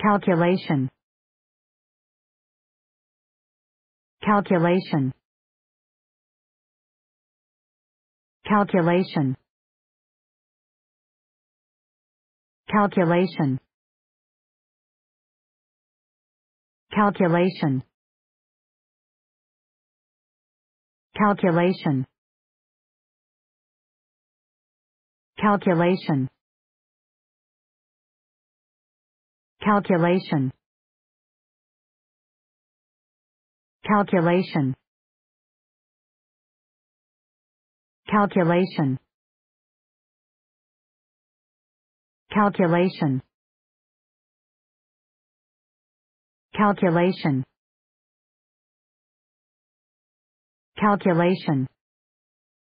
calculation calculation calculation calculation calculation calculation calculation calculation calculation calculation calculation calculation calculation